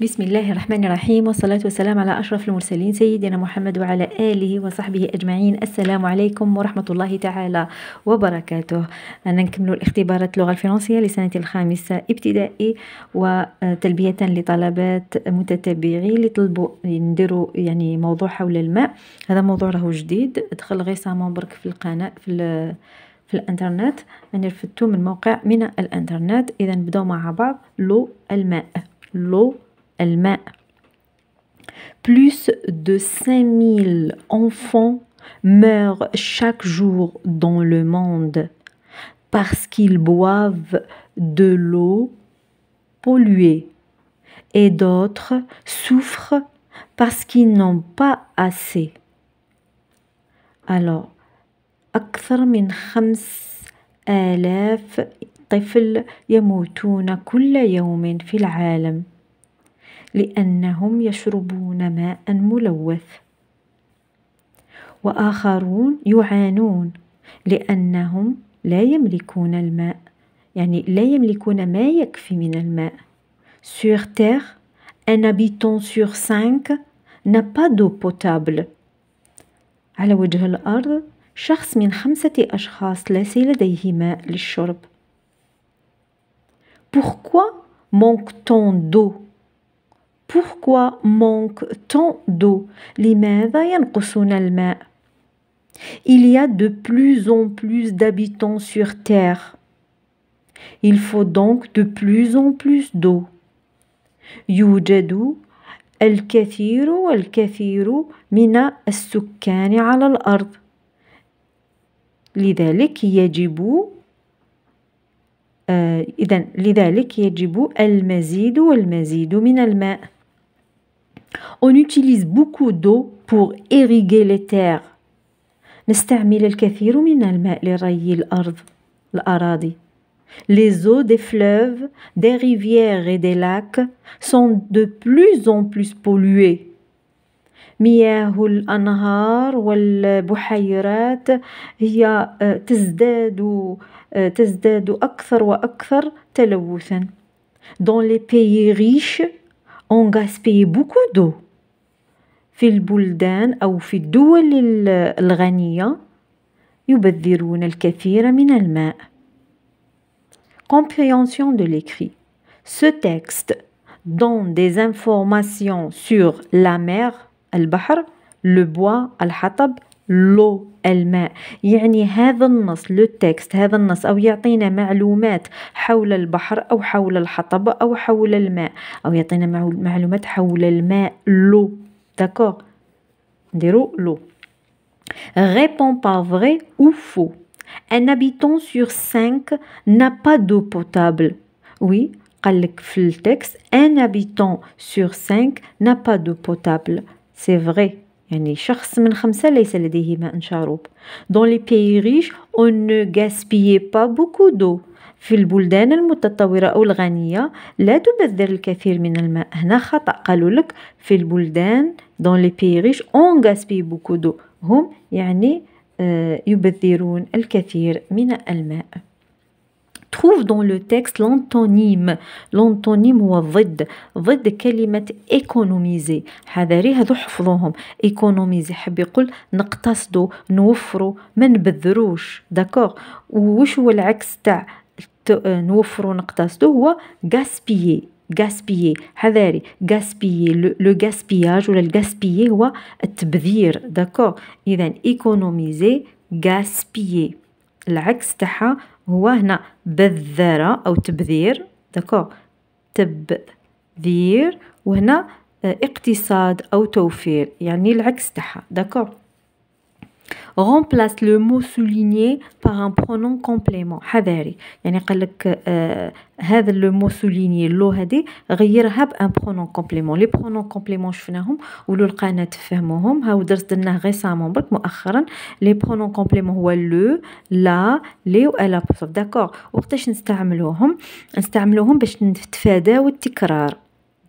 بسم الله الرحمن الرحيم والصلاة والسلام على أشرف المرسلين سيدنا محمد وعلى آله وصحبه أجمعين السلام عليكم ورحمة الله تعالى وبركاته أنا نكمل الاختبارات اللغة الفرنسية لسنة الخامسة ابتدائي وتلبية لطلبات متتبعي لطلبوا ينديروا يعني موضوع حول الماء هذا موضوع راهو جديد دخل غيسامون برك في القناة في في الانترنت انا رفدته من موقع من الانترنت اذا نبداو مع بعض لو الماء لو Plus de 5000 enfants meurent chaque jour dans le monde parce qu'ils boivent de l'eau polluée et d'autres souffrent parce qu'ils n'ont pas assez. Alors, أكثر من 5000 طفل يموتون كل يوم في العالم لأنهم يشربون ماء ملوث وآخرون يعانون لأنهم لا يملكون الماء يعني لا يملكون ما يكفي من الماء Sur Terre, un habitant sur cinq n'a pas d'eau potable. على وجه الأرض شخص من خمسة أشخاص ليس لديه ماء للشرب. Pourquoi manque-t-on d'eau Pourquoi manque tant d'eau Il y a de plus en plus d'habitants sur Terre. Il faut donc de plus en plus d'eau. يوجد الكثير والكثير من السكان على الأرض. لذلك يجب إذن لذلك يجب المزيد والمزيد من الماء on utilise beaucoup d'eau pour irriguer les terres. نستعمل الكثير من الماء لري الأرض الأراضي. Les eaux des fleuves, des rivières et des lacs sont de plus en plus polluées. مياه الأنهار والبحيرات هي تزداد تزداد أكثر وأكثر تلوثا. Dans les pays riches, on gaspille beaucoup d'eau. في البلدان أو في الدول الغنية يبذرون الكثير من الماء. Compréhension de l'écrit. Ce texte donne des informations sur la mer, le bahr, le bois, al-hatab, لو الماء يعني هذا النص لو تكست هذا النص او يعطينا معلومات حول البحر او حول الحطب او حول الماء او يعطينا معلومات حول الماء لو داكوغ نديرو لو ريبون با فري او فو ان ابيتون سور 5 نا با دو بوتابل وي قال لك في التكست ان ابيتون سور 5 نا با دو بوتابل سي فري يعني شخص من خمسة ليس لديه ماء شاروب دون لي بيي ريش اون نو غاسبيي با بوكو دو في البلدان المتطورة أو الغنية لا تبذر الكثير من الماء هنا خطأ قالوا لك في البلدان دون لي بيي ريش اون غاسبيي بوكو دو هم يعني آه، يبذرون الكثير من الماء trouve dans le texte l'antonyme l'antonyme ou vide. Vide, كلمة économiser هذا ري هذو حفظوهم économiser حب يقول nofro, men bedrouche. D'accord Ou وش هو العكس تاع نوفرو نقتصدو هو gaspiller gaspiller هذا ري gaspiller لو gaspillage ولا الgaspiller هو التبذير داكوغ اذا économiser gaspiller العكس تاعها هو هنا بذرة أو تبذير داكو تبذير وهنا آه، اقتصاد أو توفير يعني العكس تاعها داكو remplace le mot souligné par un pronom complément حذاري يعني قال لك آه هذا لو مو سوليني لو هذه غيرها بان برونون كومبليمون لي برونون كومبليمون شفناهم ولو لقانا تفهموهم هاو درس درناه غيسامون برك مؤخرا لي برونون كومبليمون هو لو لا لي و الابوستروف داكور وقتاش نستعملوهم نستعملوهم باش نتفاداو التكرار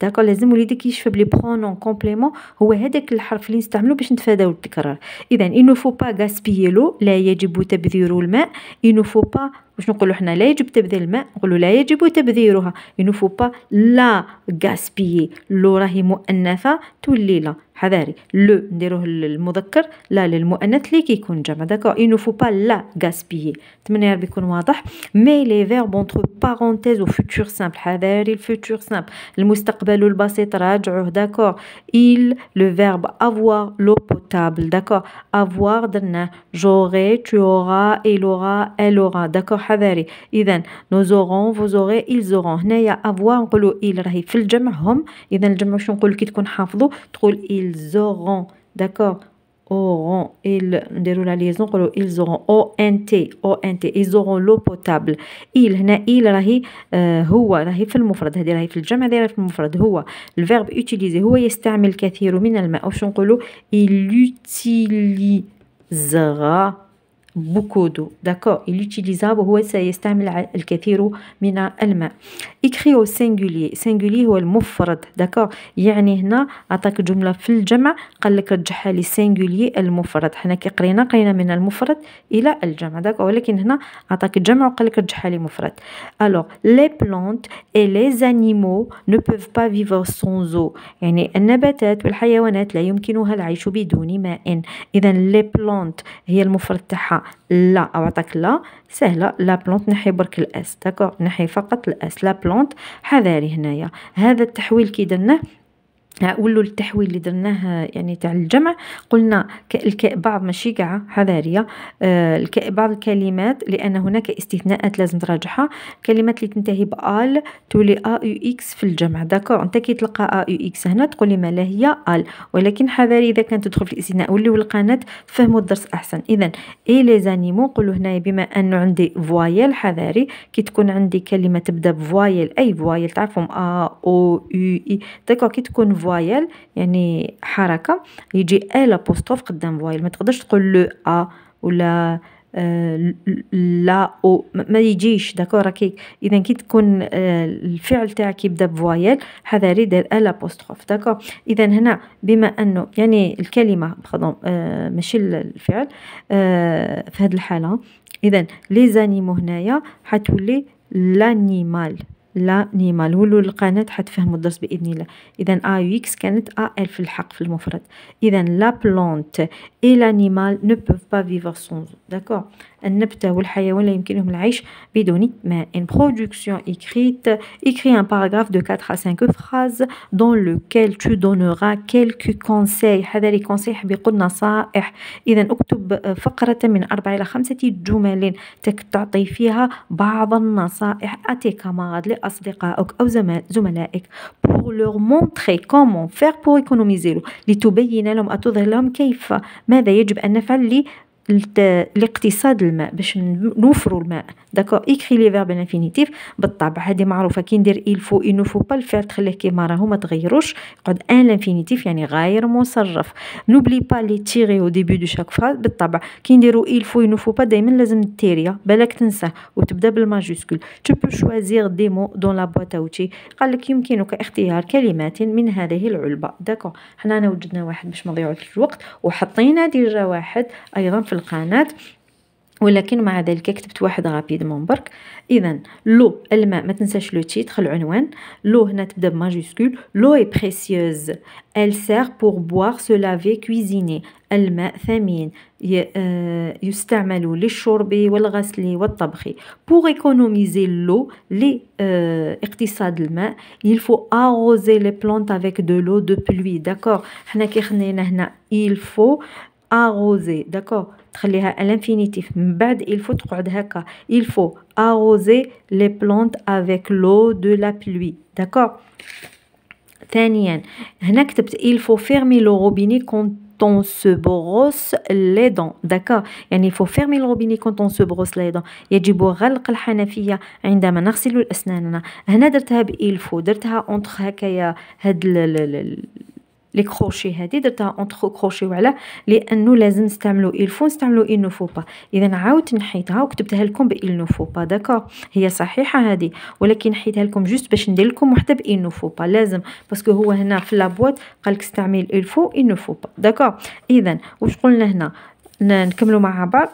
داكو لازم وليدك يشفى بلي برونون كومبليمون هو هذاك الحرف اللي نستعملو باش نتفاداو التكرار اذا انو فو با غاسبيلو لا يجب تبذير الماء انو فو با واش نقولوا حنا لا يجب تبذير الماء نقولوا لا يجب تبذيرها ينفو با لا غاسبي لو راهي مؤنثه تولي لا حذاري لو نديروه للمذكر لا للمؤنث اللي كيكون جمع داك il فو با لا la gaspiller ربي يكون واضح مي لي فيرب اونتر بارونتيز و فوتور سامبل حذاري الفوتور سامبل المستقبل البسيط راجعوه داكور il le verbe avoir l'eau potable داكور avoir درناه j'aurai tu auras il aura elle aura داكور حذاري اذا نوزوغون فوزوغي إلزوغون هنايا افوا نقولوا إل راهي في الجمع هم اذا الجمع واش نقول كي تكون حافظو تقول إلزوغون داكور auront ils نديروا لا ليزون نقولوا ils auront او ان تي او ان تي ils auront l'eau potable il هنا il راهي آه، هو راهي في المفرد هذه راهي في الجمع دايره راهي في المفرد هو الفيرب utiliser هو يستعمل كثير من الماء واش نقولوا il utilisera beaucoup D'accord Ilutilizable هو سيستعمل الكثير من الماء. Écrit au singulier. Singulier هو المفرد. D'accord يعني هنا عطاك جملة في الجمع قال لك رجعها للسنجولي المفرد. حنا كي قرينا قرينا من المفرد إلى الجمع. D'accord ولكن هنا عطاك الجمع وقال لك رجعها لمفرد. Alors les plantes et les animaux ne peuvent pas vivre sans eau. يعني النباتات والحيوانات لا يمكنها العيش بدون ماء. إذا les plantes هي المفرد تاعها لا او عطاك لا سهلة لا بلونت نحي برك الأس داكوغ نحي فقط الأس لا بلونت حذاري هنايا هذا التحويل كي درناه هقول له التحويل اللي درناه يعني تاع الجمع قلنا بعض ماشي كاع حذاريه آه بعض الكلمات لان هناك استثناءات لازم تراجعها كلمات اللي تنتهي بال تولي ا يو اكس في الجمع داكور انت كي تلقى ا يو اكس هنا تقولي ما لا هي ال ولكن حذاري اذا كانت تدخل في الاستثناء وليو القناه فهموا الدرس احسن اذا اي لي زانيمو قولوا هنايا بما انه عندي فوايل حذاري كي تكون عندي كلمه تبدا بفوايل اي فوايل تعرفهم ا او يو اي داكور كي تكون فوايل يعني حركه يجي ا لابوستروف قدام فوايل ما تقدرش تقول لو ا ولا آه، لا او ما يجيش داكو راكي اذا كي تكون آه، الفعل تاعك يبدا بفوايل حذاري دير ا لابوستروف داكو اذا هنا بما انه يعني الكلمه بخدم آه، ماشي الفعل في هذه الحاله اذا لي زانيمو هنايا حتولي لانيمال نيمال ولو القناة حتفهموا الدرس بإذن الله إذا أ يو إكس كانت أ إل في الحق في المفرد إذا لا بلونت إي لانيمال نو بوف با فيفر سون داكور النبتة والحيوان لا يمكنهم العيش بدون ماء إن برودكسيون إكريت إكري أن باراغراف دو 4 ا 5 فراز دون لوكيل تو دونورا كيلكو كونساي هذا لي كونساي يقول نصائح إذا أكتب فقرة من 4 إلى خمسة جمل تك تعطي فيها بعض النصائح أتي كما غادي أصدقائك أو زملائك pour leur montrer comment faire pour économiser لتبين لهم أتظهر لهم كيف ماذا يجب أن نفعل لاقتصاد الماء باش نوفروا الماء داكور ايكري لي فيرب انفينيتيف بالطبع هذه معروفه كي ندير il faut il ne faut pas le faire تخليه كيما راهو ما تغيروش يقعد ان لانفينيتيف يعني غير مصرف نوبلي با لي تيري او ديبي دو شاك فراز بالطبع كي نديروا il faut il ne faut pas دائما لازم التيريا بالك تنساه وتبدا بالماجوسكول tu peux choisir des mots dans la boîte à outils قال لك يمكنك اختيار كلمات من هذه العلبه داكور حنا انا وجدنا واحد باش ما نضيعوش الوقت وحطينا ديجا واحد ايضا في القناة ولكن مع ذلك كتبت واحد من برك اذا لو الماء ما تنساش لو تيتر العنوان لو هنا تبدا بماجيسكول لو اي بريسيوز ال سير بور boire سو لافي كويزيني الماء ثمين آه، يستعمل للشرب والغسل والطبخ ايكونوميزي لو لي آه، اقتصاد الماء il faut arroser les plantes avec de l'eau de pluie d'accord حنا كي خلينا هنا il faut اغوزي داكو تخليها الانفينيتيف من بعد الفو تقعد هكا الفو اغوزي لي بلونت افيك لو دو لا بلوي داكو ثانيا هنا كتبت الفو فيرمي لو روبيني كونت on se brosse les dents d'accord يعني il faut fermer le robinet quand on se brosse les dents يجب غلق الحنفية عندما نغسل أسناننا هنا درتها بإلفو درتها اونتر هكايا هاد لي كروشي هادي درتها اونتر كروشي وعلى لانه لازم نستعملو il faut نستعملو il ne faut اذا عاودت نحيتها وكتبتها لكم بإل نو فو با داكور هي صحيحه هادي ولكن حيتها لكم جوست باش ندير لكم وحده بإل نو فو با لازم باسكو هو هنا في لابواط قالك استعمل il فو il ne faut با داكور اذا واش قلنا هنا نكملو مع بعض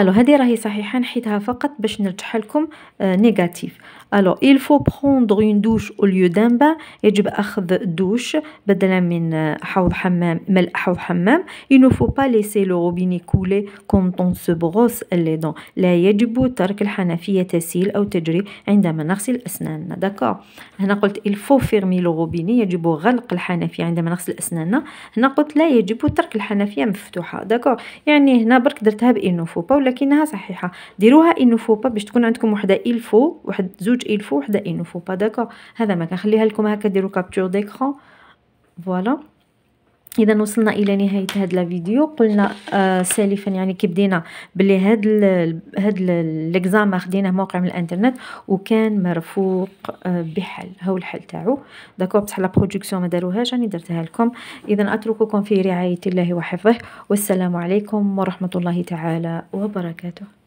الو هذه راهي صحيحه نحيتها فقط باش نرجعها لكم آه، نيجاتيف الو il faut prendre une douche au lieu d'un bain يجب اخذ دوش بدلا من آه، حوض حمام ملء حوض حمام il ne faut pas laisser le robinet couler quand on se brosse les dents لا يجب ترك الحنفيه تسيل او تجري عندما نغسل اسناننا داكور هنا قلت il faut fermer le robinet يجب غلق الحنفيه عندما نغسل اسناننا هنا قلت لا يجب ترك الحنفيه مفتوحه داكور يعني هنا برك درتها بانه فو با ولكنها صحيحه ديروها با باش تكون عندكم وحده الفو واحد زوج الفو وحده انوفوبا داكو هذا ما كنخليها لكم هكا ديروا كابتور ديكرون فوالا اذا وصلنا الى نهايه هذا الفيديو قلنا آه سالفا يعني كي بدينا بلي هاد ال هاد ليكزام خديناه موقع من الانترنت وكان مرفوق آه بحل هو الحل تاعو داكو بصح لا برودكسيون ما داروهاش راني درتها لكم اذا اترككم في رعايه الله وحفظه والسلام عليكم ورحمه الله تعالى وبركاته